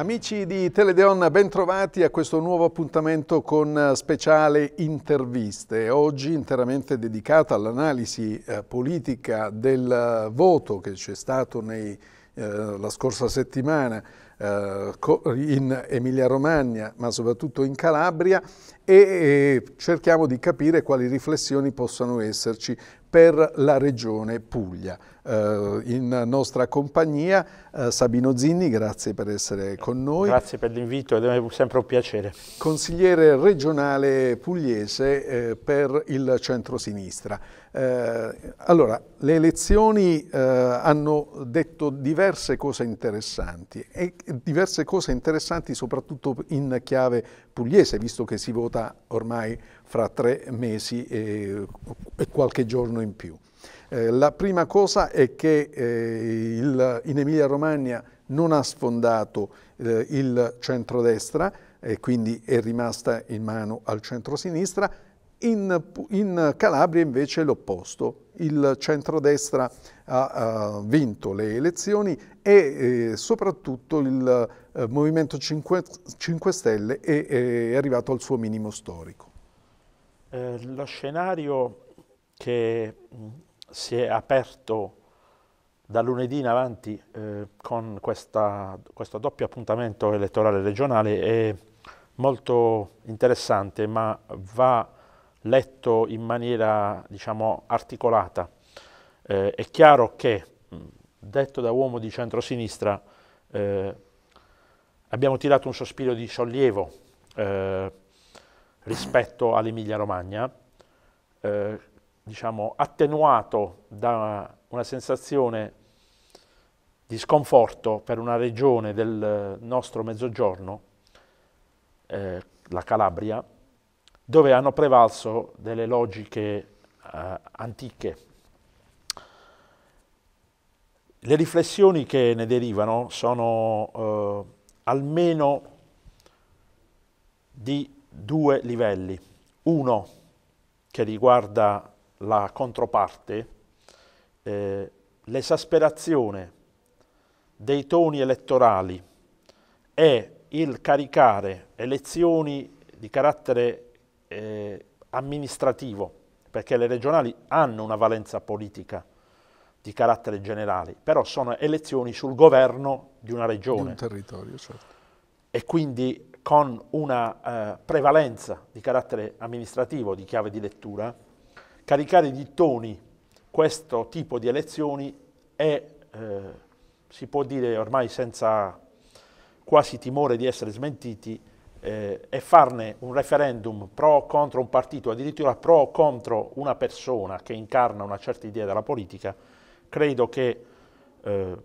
Amici di Teledeon, bentrovati a questo nuovo appuntamento con eh, speciale interviste. Oggi interamente dedicata all'analisi eh, politica del eh, voto che c'è stato nei, eh, la scorsa settimana eh, in Emilia Romagna, ma soprattutto in Calabria, e, e cerchiamo di capire quali riflessioni possano esserci per la regione Puglia. Eh, in nostra compagnia. Eh, Sabino Zinni, grazie per essere con noi. Grazie per l'invito, è sempre un piacere. Consigliere regionale pugliese eh, per il centro-sinistra. allora, le elezioni hanno detto diverse cose interessanti e diverse cose interessanti soprattutto in chiave pugliese, visto che si vota ormai fra tre mesi e qualche giorno in più. Eh, la prima cosa è che eh, il, in Emilia-Romagna non ha sfondato eh, il centrodestra e quindi è rimasta in mano al centrosinistra, in, in Calabria invece l'opposto. Il centrodestra ha, ha, vinto le elezioni e eh, soprattutto il eh, Movimento 5, 5 Stelle è, è, arrivato al suo minimo storico. Eh, lo scenario che si è aperto da lunedì in avanti eh, con questa, questo doppio appuntamento elettorale regionale è molto interessante ma va letto in maniera diciamo, articolata. Eh, è chiaro che, detto da uomo di centrosinistra, eh, abbiamo tirato un sospiro di sollievo eh, rispetto all'Emilia Romagna, eh, diciamo, attenuato da una sensazione di sconforto per una regione del nostro mezzogiorno, eh, la Calabria, dove hanno prevalso delle logiche eh, antiche. Le riflessioni che ne derivano sono eh, almeno di due livelli. Uno che riguarda la controparte, eh, l'esasperazione dei toni elettorali e il caricare elezioni di carattere eh, amministrativo, perché le regionali hanno una valenza politica di carattere generale, però sono elezioni sul governo di una regione. Di un territorio, certo. E quindi con una eh, prevalenza di carattere amministrativo, di chiave di lettura, caricare di toni questo tipo di elezioni è, eh, si può dire ormai senza quasi timore di essere smentiti, eh, e farne un referendum pro o contro un partito, addirittura pro o contro una persona che incarna una certa idea della politica, credo che eh,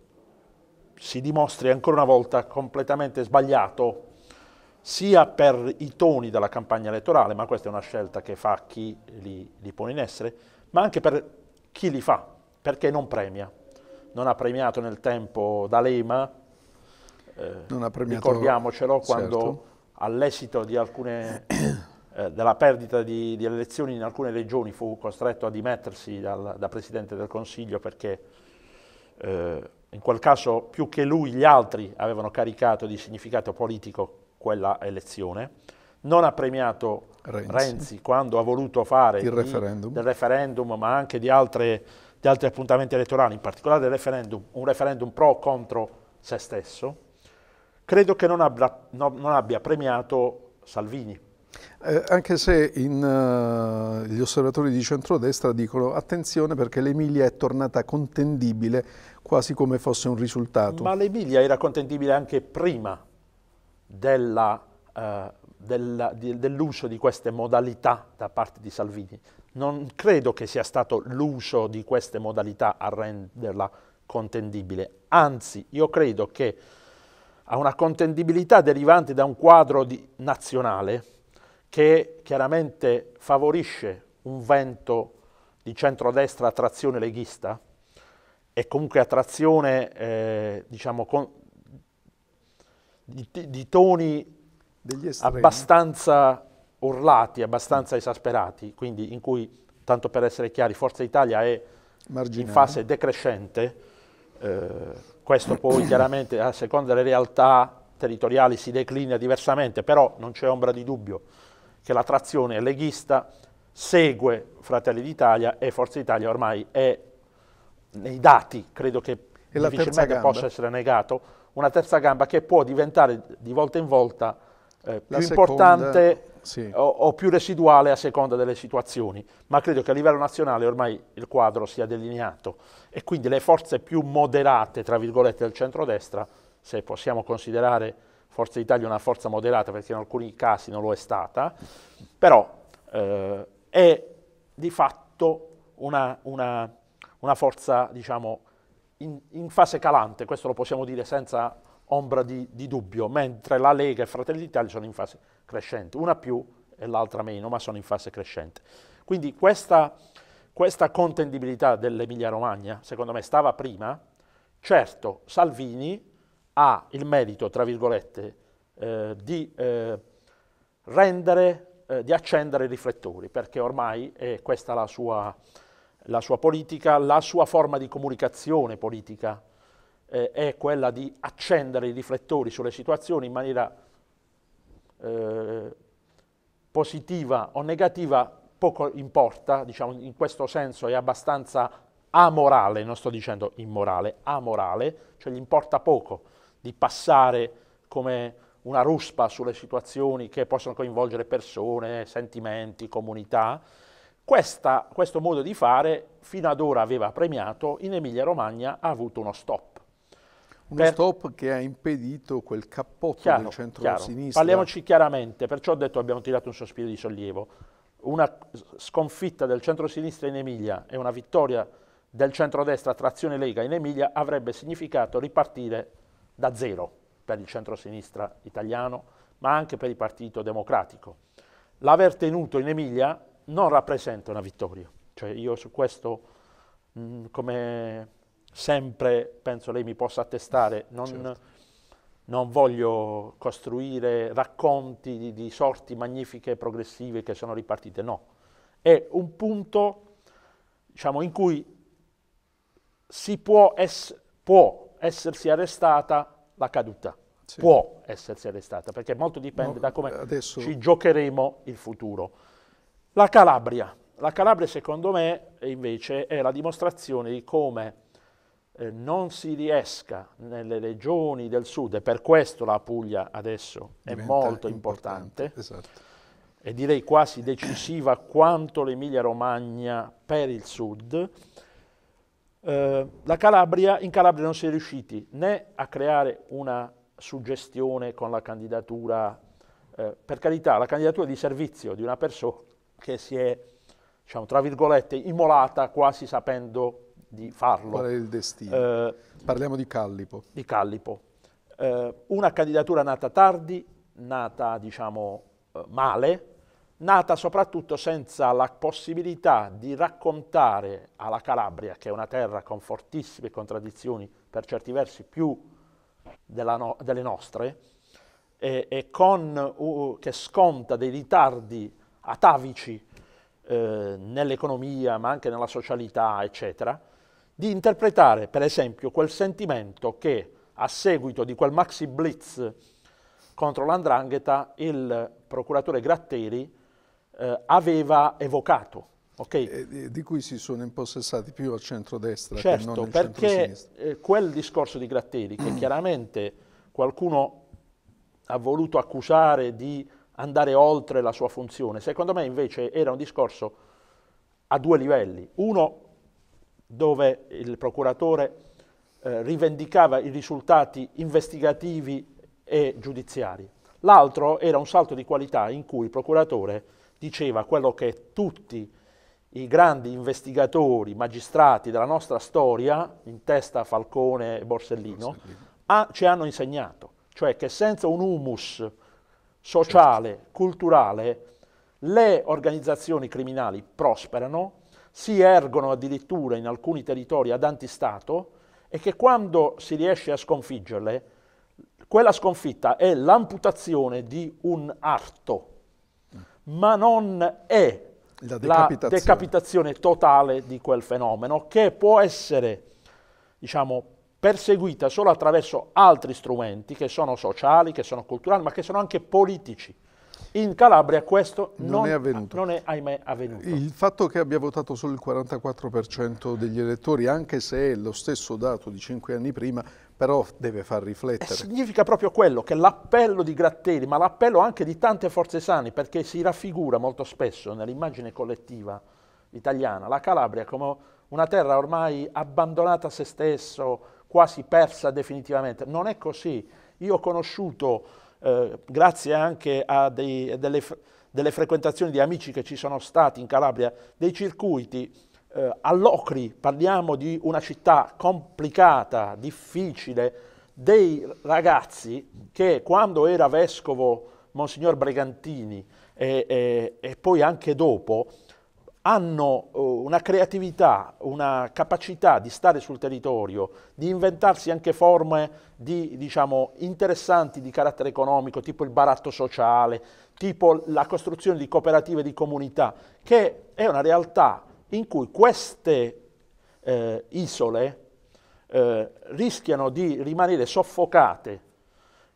si dimostri ancora una volta completamente sbagliato sia per i toni della campagna elettorale, ma questa è una scelta che fa chi li, li pone in essere, ma anche per chi li fa, perché non premia. Non ha premiato nel tempo D'Alema, eh, premiato, ricordiamocelo, certo. quando certo. all'esito eh, della perdita di, di, elezioni in alcune regioni fu costretto a dimettersi dal, da Presidente del Consiglio perché eh, in quel caso più che lui gli altri avevano caricato di significato politico quella elezione, non ha premiato Renzi, Renzi quando ha voluto fare il referendum. del referendum, ma anche di, altre, di altri appuntamenti elettorali, in particolare del referendum, un referendum pro o contro se stesso, credo che non abbia, no, non abbia premiato Salvini. Eh, anche se in, uh, gli osservatori di centrodestra dicono attenzione perché l'Emilia è tornata contendibile quasi come fosse un risultato. Ma l'Emilia era contendibile anche prima della, eh, della, di, dell'uso di queste modalità da parte di Salvini. Non credo che sia stato l'uso di queste modalità a renderla contendibile, anzi io credo che a una contendibilità derivante da un quadro di, nazionale che chiaramente favorisce un vento di centrodestra a trazione leghista e comunque a trazione eh, diciamo, con, di, di toni abbastanza urlati, abbastanza esasperati, quindi in cui, tanto per essere chiari, Forza Italia è Marginale. in fase decrescente, eh, questo poi chiaramente a seconda delle realtà territoriali si declina diversamente, però non c'è ombra di dubbio che la trazione leghista segue Fratelli d'Italia e Forza Italia ormai è nei dati, credo che difficilmente possa essere negato, una terza gamba che può diventare di volta in volta eh, più seconda, importante sì. o, o, più residuale a seconda delle situazioni, ma credo che a livello nazionale ormai il quadro sia delineato e quindi le forze più moderate, tra virgolette, del centrodestra, se possiamo considerare Forza Italia una forza moderata perché in alcuni casi non lo è stata, però eh, è di fatto una, una, una forza diciamo, in, in, fase calante, questo lo possiamo dire senza ombra di, di dubbio, mentre la Lega e Fratelli d'Italia sono in fase crescente, una più e l'altra meno, ma sono in fase crescente. Quindi questa, questa contendibilità dell'Emilia Romagna, secondo me, stava prima. Certo, Salvini ha il merito, tra virgolette, eh, di eh, rendere, eh, di accendere i riflettori, perché ormai è questa la sua la sua politica, la sua forma di comunicazione politica eh, è quella di accendere i riflettori sulle situazioni in maniera eh, positiva o negativa, poco importa, diciamo in questo senso è abbastanza amorale, non sto dicendo immorale, amorale, cioè gli importa poco di passare come una ruspa sulle situazioni che possono coinvolgere persone, sentimenti, comunità, questa, questo modo di fare fino ad ora aveva premiato, in Emilia-Romagna ha avuto uno stop. Uno per... stop che ha impedito quel cappotto chiaro, del centro-sinistra. Parliamoci chiaramente, perciò ho detto abbiamo tirato un sospiro di sollievo. Una sconfitta del centro-sinistra in Emilia e una vittoria del centro-destra Trazione Lega in Emilia avrebbe significato ripartire da zero per il centro-sinistra italiano, ma anche per il Partito Democratico. L'aver tenuto in Emilia non rappresenta una vittoria. Cioè io su questo, mh, mm, come sempre, penso lei mi possa attestare, non, certo. non voglio costruire racconti di, di, sorti magnifiche e progressive che sono ripartite, no. È un punto diciamo, in cui si può, ess può essersi arrestata la caduta. Sì. Può essersi arrestata, perché molto dipende no, da come adesso... ci giocheremo il futuro. La Calabria. La Calabria secondo me invece è la dimostrazione di come eh, non si riesca nelle regioni del sud, e per questo la Puglia adesso è molto importante, importante esatto. e direi quasi decisiva quanto l'Emilia Romagna per il sud, eh, Calabria, in Calabria non si è riusciti né a creare una suggestione con la candidatura, eh, per carità, la candidatura di servizio di una persona che si è, diciamo, tra virgolette, immolata quasi sapendo di farlo. Qual è il destino? Eh, Parliamo di Callipo. Di Callipo. Eh, una candidatura nata tardi, nata, diciamo, eh, male, nata soprattutto senza la possibilità di raccontare alla Calabria, che è una terra con fortissime contraddizioni, per certi versi più no delle nostre, e, e con, uh, che sconta dei ritardi atavici eh, nell'economia, ma anche nella socialità, eccetera, di interpretare, per esempio, quel sentimento che a seguito di quel maxi blitz contro l'andrangheta il procuratore Gratteri eh, aveva evocato. Okay? Eh, di cui si sono impossessati più al centrodestra certo, che non al perché eh, quel discorso di Gratteri, che chiaramente qualcuno ha voluto accusare di andare oltre la sua funzione. Secondo me invece era un discorso a due livelli. Uno dove il procuratore eh, rivendicava i risultati investigativi e giudiziari. L'altro era un salto di qualità in cui il procuratore diceva quello che tutti i grandi investigatori, magistrati della nostra storia, in testa Falcone e Borsellino, Borsellino. A, ci hanno insegnato, cioè che senza un humus sociale, culturale, le organizzazioni criminali prosperano, si ergono addirittura in alcuni territori ad antistato e che quando si riesce a sconfiggerle, quella sconfitta è l'amputazione di un arto, ma non è la decapitazione. la decapitazione. totale di quel fenomeno che può essere diciamo, perseguita solo attraverso altri strumenti che sono sociali, che sono culturali, ma che sono anche politici. In Calabria questo non, non, è avvenuto. non è ahimè avvenuto. Il fatto che abbia votato solo il 44% degli elettori, anche se è lo stesso dato di cinque anni prima, però deve far riflettere. E eh, significa proprio quello che l'appello di Gratteri, ma l'appello anche di tante forze sane, perché si raffigura molto spesso nell'immagine collettiva italiana la Calabria come una terra ormai abbandonata a se stesso, quasi persa definitivamente. Non è così. Io ho conosciuto, eh, grazie anche a dei, delle, delle, frequentazioni di amici che ci sono stati in Calabria, dei circuiti. Eh, all'Ocri parliamo di una città complicata, difficile, dei ragazzi che quando era vescovo Monsignor Bregantini e, e, e poi anche dopo, hanno eh, una creatività, una capacità di stare sul territorio, di inventarsi anche forme di, diciamo, interessanti di carattere economico, tipo il baratto sociale, tipo la costruzione di cooperative di comunità, che è una realtà in cui queste eh, isole eh, rischiano di rimanere soffocate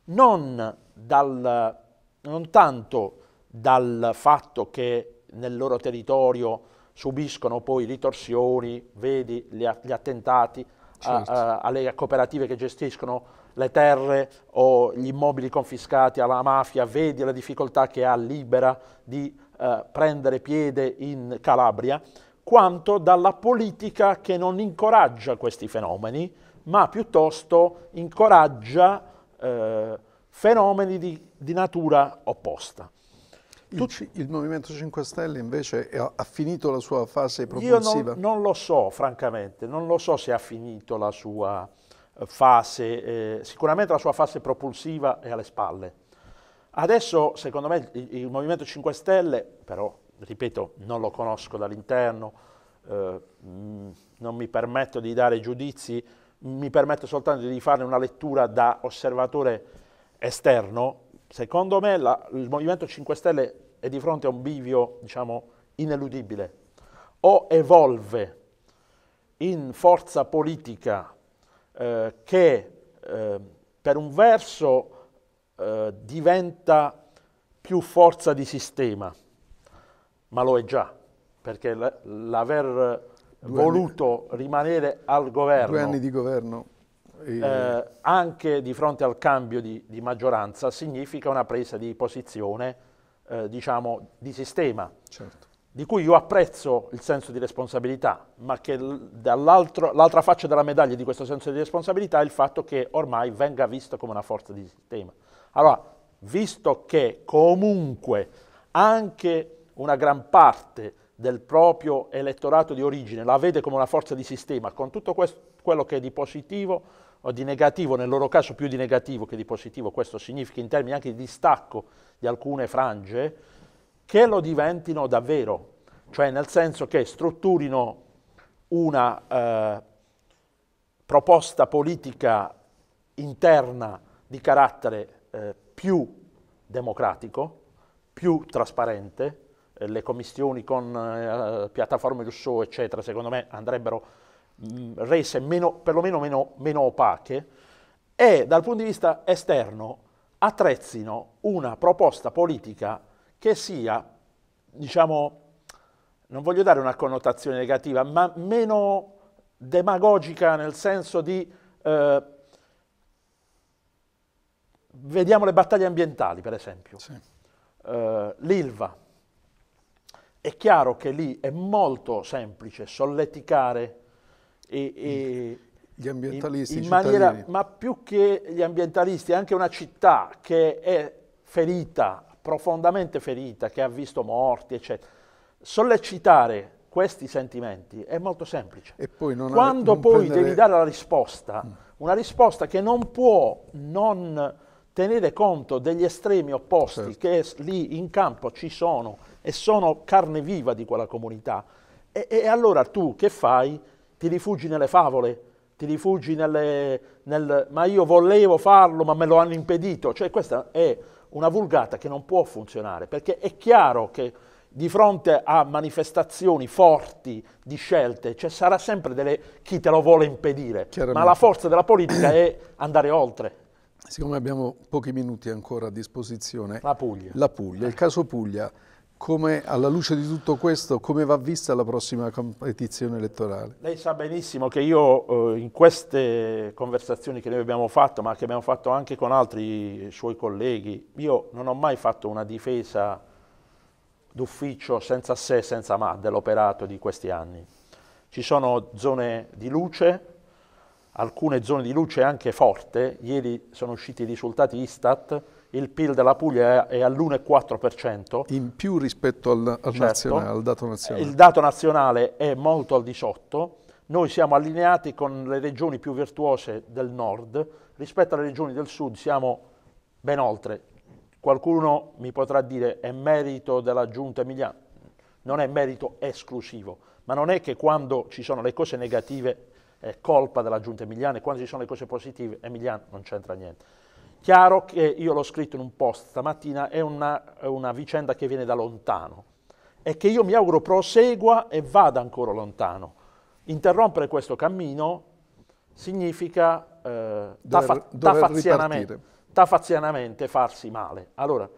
non, dal, non tanto dal fatto che nel loro territorio subiscono poi ritorsioni, vedi gli, attentati certo. a, a, certo. alle cooperative che gestiscono le terre o gli immobili confiscati alla mafia, vedi la difficoltà che ha Libera di eh, prendere piede in Calabria, quanto dalla politica che non incoraggia questi fenomeni, ma piuttosto incoraggia eh, fenomeni di, di natura opposta. Il, il, Movimento 5 Stelle invece ha finito la sua fase propulsiva? Io non, non lo so, francamente, non lo so se ha finito la sua eh, fase, eh, sicuramente la sua fase propulsiva è alle spalle. Adesso, secondo me, il, il Movimento 5 Stelle, però, ripeto, non lo conosco dall'interno, eh, mm, non mi permetto di dare giudizi, mi permetto soltanto di farne una lettura da osservatore esterno, Secondo me la, il Movimento 5 Stelle è di fronte a un bivio, diciamo, ineludibile. O evolve in forza politica eh, che eh, per un verso eh, diventa più forza di sistema, ma lo è già, perché l'aver voluto anni. rimanere al governo, Due anni di governo eh, eh, anche di fronte al cambio di, di, maggioranza significa una presa di posizione, eh, diciamo, di sistema, certo. di cui io apprezzo il senso di responsabilità, ma che l'altra faccia della medaglia di questo senso di responsabilità è il fatto che ormai venga visto come una forza di sistema. Allora, visto che comunque anche una gran parte del proprio elettorato di origine la vede come una forza di sistema, con tutto questo, quello che è di positivo o di negativo, nel loro caso più di negativo che di positivo, questo significa in termini anche di distacco di alcune frange, che lo diventino davvero, cioè nel senso che strutturino una eh, proposta politica interna di carattere eh, più democratico, più trasparente, eh, le commissioni con eh, piattaforme Rousseau, eccetera, secondo me andrebbero Mm, rese meno, perlomeno meno, meno opache e dal punto di vista esterno attrezzino una proposta politica che sia, diciamo, non voglio dare una connotazione negativa, ma meno demagogica nel senso di eh, vediamo le battaglie ambientali, per esempio. Sì. Eh, L'ILVA. È chiaro che lì è molto semplice solleticare e, e gli ambientalisti, in, in maniera, ma più che gli ambientalisti, anche una città che è ferita, profondamente ferita, che ha visto morti, eccetera. Sollecitare questi sentimenti è molto semplice. e poi Non Quando non poi prendere... devi dare la risposta, mm. una risposta che non può non tenere conto degli estremi opposti certo. che lì in campo ci sono e sono carne viva di quella comunità. E, e allora tu che fai? ti rifugi nelle favole, ti rifugi nelle, nel ma io volevo farlo ma me lo hanno impedito, cioè questa è una vulgata che non può funzionare perché è chiaro che di fronte a manifestazioni forti di scelte ci cioè sarà sempre delle, chi te lo vuole impedire, ma la forza della politica è andare oltre. Siccome abbiamo pochi minuti ancora a disposizione, la Puglia, la Puglia il caso Puglia come alla luce di tutto questo, come va vista la prossima competizione elettorale? Lei sa benissimo che io eh, in queste conversazioni che noi abbiamo fatto, ma che abbiamo fatto anche con altri suoi colleghi, io non ho mai fatto una difesa d'ufficio senza sé, senza ma dell'operato di questi anni. Ci sono zone di luce, alcune zone di luce anche forte, ieri sono usciti i risultati Istat, il PIL della Puglia è, all'1,4%. In più rispetto al, al, certo. nazionale, al, dato nazionale. Il dato nazionale è molto al di sotto. Noi siamo allineati con le regioni più virtuose del nord, rispetto alle regioni del sud siamo ben oltre. Qualcuno mi potrà dire è merito della giunta Emiliano. non è merito esclusivo, ma non è che quando ci sono le cose negative è colpa della giunta Emiliano e quando ci sono le cose positive Emiliano non c'entra niente. Chiaro che io l'ho scritto in un post stamattina, è una, una vicenda che viene da lontano e che io mi auguro prosegua e vada ancora lontano. Interrompere questo cammino significa eh, dover, dover tafazianamente farsi male. Allora,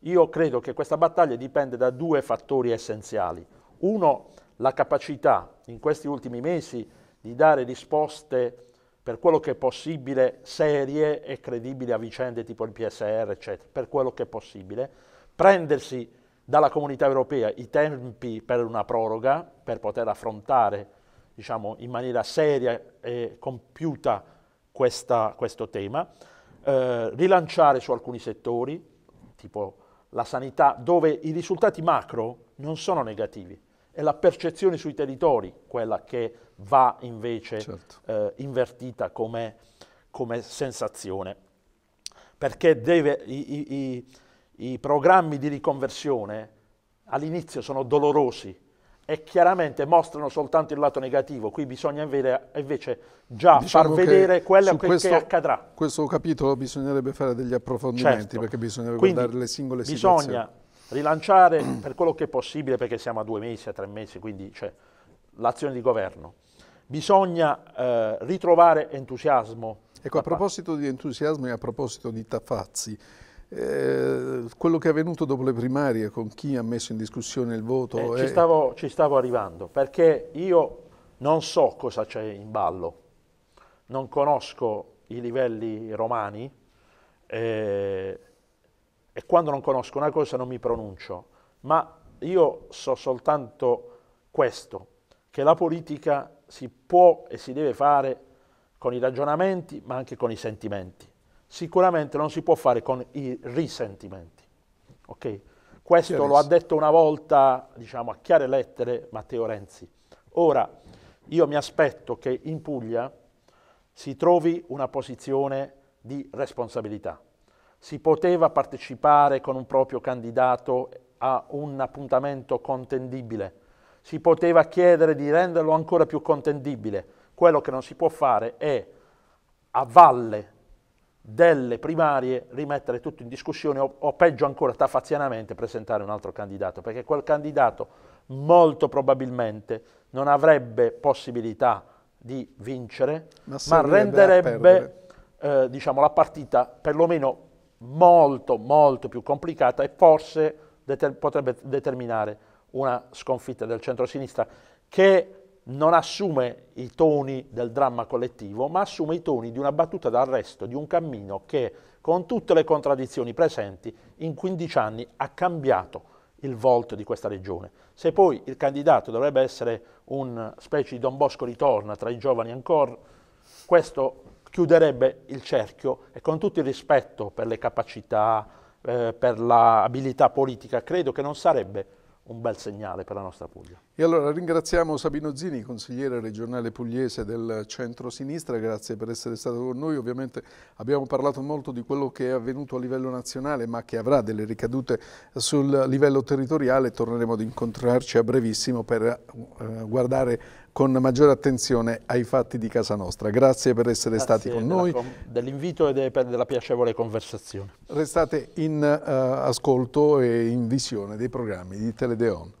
io credo che questa battaglia dipende da due fattori essenziali. Uno, la capacità in questi ultimi mesi di dare risposte per quello che è possibile, serie e credibili a vicende tipo il PSR, eccetera, per quello che è possibile, prendersi dalla comunità europea i tempi per una proroga, per poter affrontare diciamo, in maniera seria e compiuta questa, questo tema, eh, rilanciare su alcuni settori, tipo la sanità, dove i risultati macro non sono negativi, è la percezione sui territori quella che va invece certo. eh, invertita come, come, sensazione, perché deve, i, i, i, i programmi di riconversione all'inizio sono dolorosi, e chiaramente mostrano soltanto il lato negativo, qui bisogna avere, invece già diciamo far vedere quello che, questo, accadrà. Questo capitolo bisognerebbe fare degli approfondimenti certo. perché bisogna guardare le singole bisogna, situazioni rilanciare per quello che è possibile, perché siamo a due mesi, a tre mesi, quindi c'è cioè, l'azione di governo. Bisogna eh, ritrovare entusiasmo. Ecco, a proposito di entusiasmo e a proposito di Tafazzi, eh, quello che è avvenuto dopo le primarie con chi ha messo in discussione il voto... Eh, è... ci, stavo, ci stavo arrivando, perché io non so cosa c'è in ballo, non conosco i livelli romani, eh, e quando non conosco una cosa non mi pronuncio, ma io so soltanto questo, che la politica si può e si deve fare con i ragionamenti ma anche con i sentimenti. Sicuramente non si può fare con i risentimenti. Okay? Questo lo ha detto una volta, diciamo, a chiare lettere Matteo Renzi. Ora, io mi aspetto che in Puglia si trovi una posizione di responsabilità si poteva partecipare con un proprio candidato a un appuntamento contendibile, si poteva chiedere di renderlo ancora più contendibile. Quello che non si può fare è a valle delle primarie rimettere tutto in discussione o, o peggio ancora tafazianamente, presentare un altro candidato, perché quel candidato molto probabilmente non avrebbe possibilità di vincere, ma, ma renderebbe eh, diciamo, la partita perlomeno molto, molto più complicata e forse deter potrebbe determinare una sconfitta del centro-sinistra che non assume i toni del dramma collettivo, ma assume i toni di una battuta d'arresto, di un cammino che, con tutte le contraddizioni presenti, in 15 anni ha cambiato il volto di questa regione. Se poi il candidato dovrebbe essere un specie di Don Bosco ritorna tra i giovani ancora, questo chiuderebbe il cerchio e con tutto il rispetto per le capacità, eh, per l'abilità politica, credo che non sarebbe un bel segnale per la nostra Puglia. E allora ringraziamo Sabino Zini, consigliere regionale pugliese del centro-sinistra, grazie per essere stato con noi. Ovviamente abbiamo parlato molto di quello che è avvenuto a livello nazionale ma che avrà delle ricadute sul livello territoriale. Torneremo ad incontrarci a brevissimo per eh, guardare con maggiore attenzione ai fatti di casa nostra. Grazie per essere Grazie stati con noi. Dell'invito e de, della piacevole conversazione. Restate in uh, ascolto e in visione dei programmi di Teledeon.